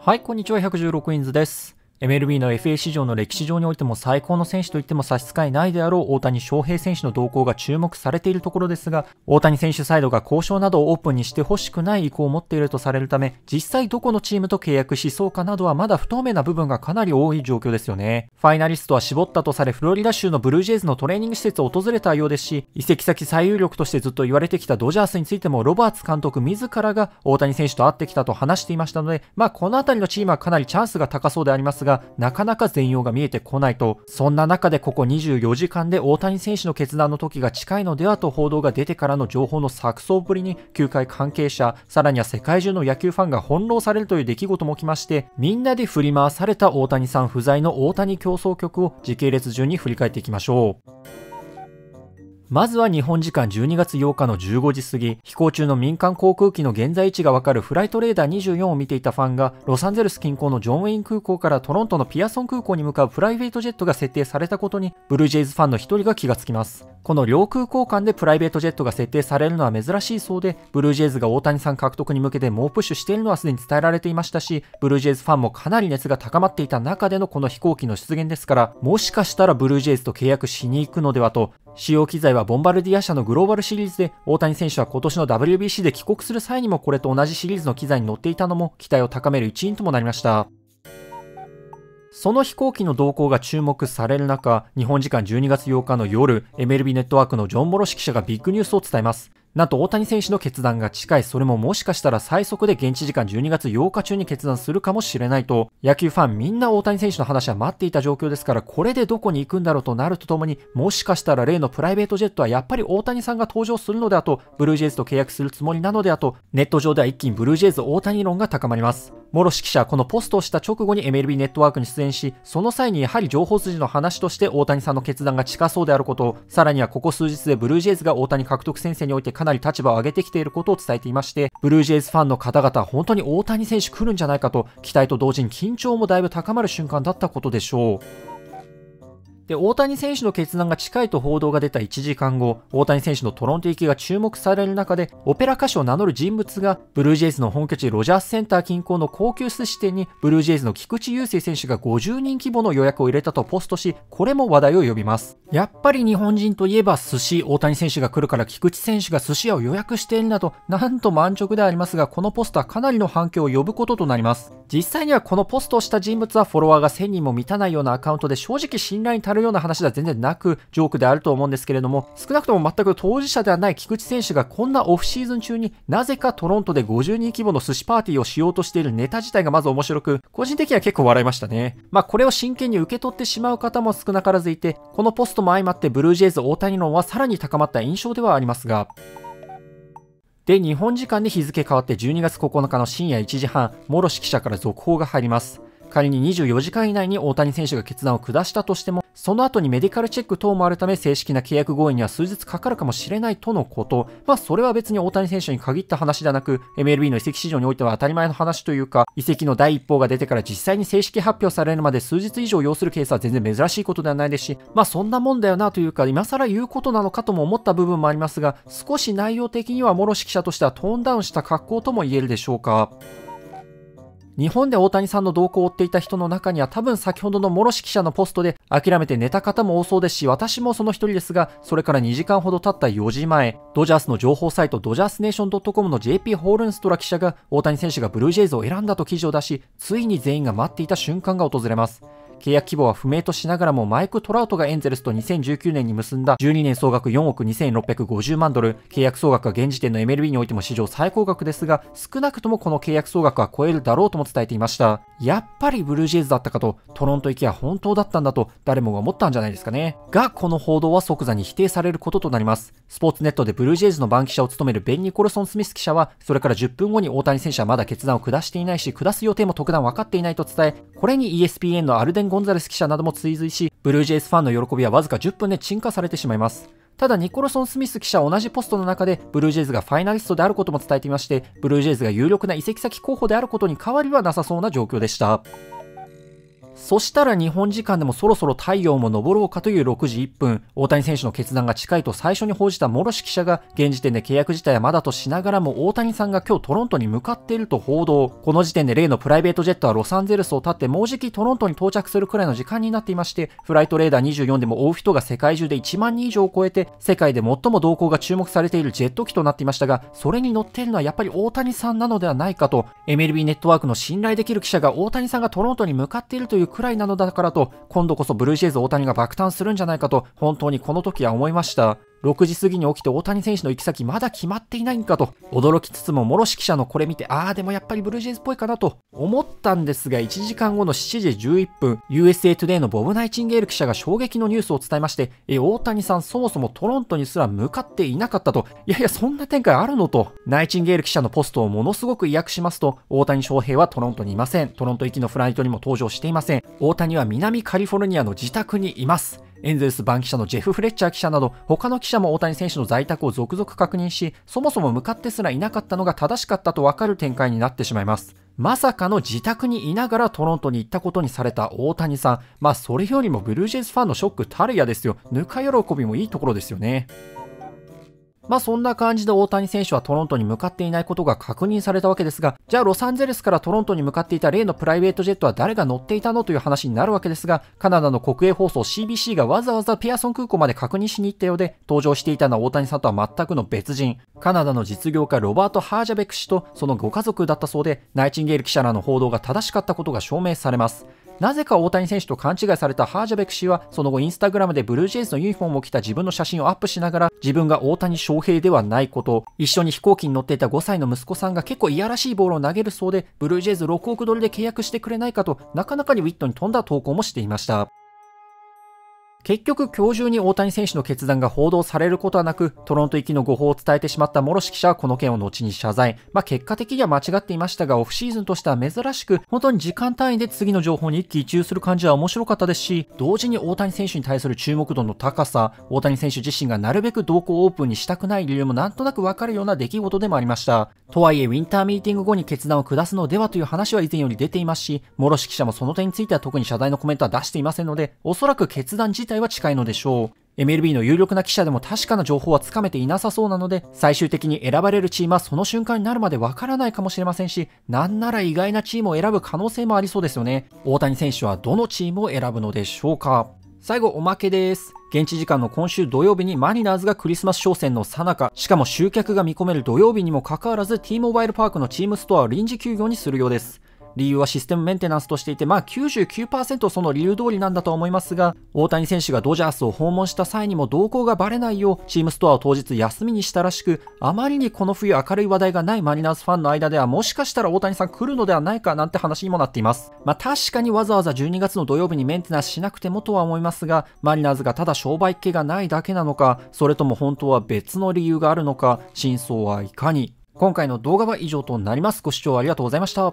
はい、こんにちは、116インズです。MLB の FA 市場の歴史上においても最高の選手といっても差し支えないであろう大谷翔平選手の動向が注目されているところですが、大谷選手サイドが交渉などをオープンにして欲しくない意向を持っているとされるため、実際どこのチームと契約しそうかなどはまだ不透明な部分がかなり多い状況ですよね。ファイナリストは絞ったとされ、フロリダ州のブルージェイズのトレーニング施設を訪れたようですし、移籍先最有力としてずっと言われてきたドジャースについてもロバーツ監督自らが大谷選手と会ってきたと話していましたので、まあこの辺りのチームはかなりチャンスが高そうでありますが、がなかなか全容が見えてこないと、そんな中でここ24時間で大谷選手の決断の時が近いのではと報道が出てからの情報の錯綜ぶりに、球界関係者、さらには世界中の野球ファンが翻弄されるという出来事もきまして、みんなで振り回された大谷さん不在の大谷競争局を時系列順に振り返っていきましょう。まずは日本時間12月8日の15時過ぎ、飛行中の民間航空機の現在位置がわかるフライトレーダー24を見ていたファンが、ロサンゼルス近郊のジョン・ウェイン空港からトロントのピアソン空港に向かうプライベートジェットが設定されたことに、ブルージェイズファンの一人が気がつきます。この両空港間でプライベートジェットが設定されるのは珍しいそうで、ブルージェイズが大谷さん獲得に向けて猛プッシュしているのはすでに伝えられていましたし、ブルージェイズファンもかなり熱が高まっていた中でのこの飛行機の出現ですから、もしかしたらブルージェイズと契約しに行くのではと、使用機材はボンバルディア社のグローバルシリーズで、大谷選手は今年の WBC で帰国する際にもこれと同じシリーズの機材に乗っていたのも期待を高める一因ともなりました。その飛行機の動向が注目される中、日本時間12月8日の夜、MLB ネットワークのジョン・モロシ記者がビッグニュースを伝えます。なんと大谷選手の決断が近い、それももしかしたら最速で現地時間12月8日中に決断するかもしれないと、野球ファンみんな大谷選手の話は待っていた状況ですから、これでどこに行くんだろうとなるとともに、もしかしたら例のプライベートジェットはやっぱり大谷さんが登場するのであと、ブルージェイズと契約するつもりなのであと、ネット上では一気にブルージェイズ大谷論が高まります。モロシ記者はこのポストをした直後に MLB ネットワークに出演し、その際にやはり情報筋の話として大谷さんの決断が近そうであること、を、さらにはここ数日でブルージェイズが大谷獲得戦線においてかなり立場を上げてきていることを伝えていまして、ブルージェイズファンの方々、本当に大谷選手来るんじゃないかと、期待と同時に緊張もだいぶ高まる瞬間だったことでしょう。で、大谷選手の決断が近いと報道が出た1時間後、大谷選手のトロント行きが注目される中で、オペラ歌手を名乗る人物が、ブルージェイズの本拠地ロジャースセンター近郊の高級寿司店に、ブルージェイズの菊池雄星選手が50人規模の予約を入れたとポストし、これも話題を呼びます。やっぱり日本人といえば寿司、大谷選手が来るから菊池選手が寿司屋を予約しているなど、なんと満足でありますが、このポストはかなりの反響を呼ぶこととなります。実際にはこのポストをした人物はフォロワーが1000人も満たないようなアカウントで正直信頼に足るような話では全然なく、ジョークであると思うんですけれども、少なくとも全く当事者ではない菊池選手がこんなオフシーズン中になぜかトロントで50人規模の寿司パーティーをしようとしているネタ自体がまず面白く、個人的には結構笑いましたね。まあこれを真剣に受け取ってしまう方も少なからずいて、このポストも相まってブルージェイズ大谷論はさらに高まった印象ではありますが、で、日本時間で日付変わって12月9日の深夜1時半、諸氏記者から続報が入ります。仮に24時間以内に大谷選手が決断を下したとしても、その後にメディカルチェック等もあるため正式な契約合意には数日かかるかもしれないとのこと。まあそれは別に大谷選手に限った話ではなく、MLB の移籍市場においては当たり前の話というか、移籍の第一報が出てから実際に正式発表されるまで数日以上要するケースは全然珍しいことではないですし、まあそんなもんだよなというか、今更言うことなのかとも思った部分もありますが、少し内容的には諸指揮者としてはトーンダウンした格好とも言えるでしょうか。日本で大谷さんの動向を追っていた人の中には多分先ほどの諸志記者のポストで諦めて寝た方も多そうですし、私もその一人ですが、それから2時間ほど経った4時前、ドジャースの情報サイトドジャースネーション .com の JP ホールンストラ記者が大谷選手がブルージェイズを選んだと記事を出し、ついに全員が待っていた瞬間が訪れます。契約規模は不明としながらもマイク・トラウトがエンゼルスと2019年に結んだ12年総額4億2650万ドル、契約総額は現時点の MLB においても史上最高額ですが、少なくともこの契約総額は超えるだろうとも伝えていました。やっぱりブルージェイズだったかと、トロント行きは本当だったんだと誰もが思ったんじゃないですかね。が、この報道は即座に否定されることとなります。スポーツネットでブルージェイズの番記者を務めるベン・ニコルソン・スミス記者は、それから10分後に大谷選手はまだ決断を下していないし、下す予定も特段分かっていないと伝え、これに ESPN のアルデンゴンザレス記者なども追随し、ブルージェイズファンの喜びはわずか10分で鎮火されてしまいます。ただニコルソン・スミス記者は同じポストの中でブルージェイズがファイナリストであることも伝えていましてブルージェイズが有力な移籍先候補であることに変わりはなさそうな状況でした。そしたら日本時間でもそろそろ太陽も昇ろうかという6時1分、大谷選手の決断が近いと最初に報じた諸氏記者が、現時点で契約自体はまだとしながらも大谷さんが今日トロントに向かっていると報道。この時点で例のプライベートジェットはロサンゼルスを立ってもうじきトロントに到着するくらいの時間になっていまして、フライトレーダー24でも追う人が世界中で1万人以上を超えて、世界で最も動向が注目されているジェット機となっていましたが、それに乗っているのはやっぱり大谷さんなのではないかと、MLB ネットワークの信頼できる記者が大谷さんがトロントに向かっているというくらいなのだからと、今度こそブルージェイズ大谷が爆誕するんじゃないかと、本当にこの時は思いました。6時過ぎに起きて大谷選手の行き先まだ決まっていないんかと驚きつつも諸記者のこれ見てああでもやっぱりブルージェイズっぽいかなと思ったんですが1時間後の7時11分 USA トゥデイのボブ・ナイチンゲール記者が衝撃のニュースを伝えましてえ大谷さんそもそもトロントにすら向かっていなかったといやいやそんな展開あるのとナイチンゲール記者のポストをものすごく意訳しますと大谷翔平はトロントにいませんトロント行きのフライトにも登場していません大谷は南カリフォルニアの自宅にいますエンゼルス番記者のジェフ・フレッチャー記者など、他の記者も大谷選手の在宅を続々確認し、そもそも向かってすらいなかったのが正しかったとわかる展開になってしまいます。まさかの自宅にいながらトロントに行ったことにされた大谷さん。まあ、それよりもブルージェイズファンのショックたるやですよ。ぬか喜びもいいところですよね。まあそんな感じで大谷選手はトロントに向かっていないことが確認されたわけですが、じゃあロサンゼルスからトロントに向かっていた例のプライベートジェットは誰が乗っていたのという話になるわけですが、カナダの国営放送 CBC がわざわざピアソン空港まで確認しに行ったようで、登場していたのは大谷さんとは全くの別人、カナダの実業家ロバート・ハージャベック氏とそのご家族だったそうで、ナイチンゲール記者らの報道が正しかったことが証明されます。なぜか大谷選手と勘違いされたハージャベク氏は、その後インスタグラムでブルージェイズのユニフォームを着た自分の写真をアップしながら、自分が大谷翔平ではないこと、一緒に飛行機に乗っていた5歳の息子さんが結構いやらしいボールを投げるそうで、ブルージェイズ6億ドルで契約してくれないかとなかなかにウィットに富んだ投稿もしていました。結局今日中に大谷選手の決断が報道されることはなく、トロント行きの誤報を伝えてしまった諸式記者はこの件を後に謝罪。まあ、結果的には間違っていましたが、オフシーズンとしては珍しく、本当に時間単位で次の情報に一喜一憂する感じは面白かったですし、同時に大谷選手に対する注目度の高さ、大谷選手自身がなるべく動向をオープンにしたくない理由もなんとなくわかるような出来事でもありました。とはいえ、ウィンターミーティング後に決断を下すのではという話は以前より出ていますし、諸式記者もその点については特に謝罪のコメントは出していませんので、おそらく決断自体態は近いのでしょう。MLB の有力な記者でも確かな情報はつかめていなさそうなので、最終的に選ばれるチームはその瞬間になるまでわからないかもしれませんし、なんなら意外なチームを選ぶ可能性もありそうですよね。大谷選手はどのチームを選ぶのでしょうか。最後おまけです。現地時間の今週土曜日にマリナーズがクリスマス商戦の最中、しかも集客が見込める土曜日にもかかわらず T モバイルパークのチームストアを臨時休業にするようです。理由はシステムメンテナンスとしていて、まあ99%その理由通りなんだと思いますが、大谷選手がドジャースを訪問した際にも動向がバレないよう、チームストアを当日休みにしたらしく、あまりにこの冬明るい話題がないマリナーズファンの間では、もしかしたら大谷さん来るのではないかなんて話にもなっています。まあ確かにわざわざ12月の土曜日にメンテナンスしなくてもとは思いますが、マリナーズがただ商売っ気がないだけなのか、それとも本当は別の理由があるのか、真相はいかに今回の動画は以上となります。ご視聴ありがとうございました。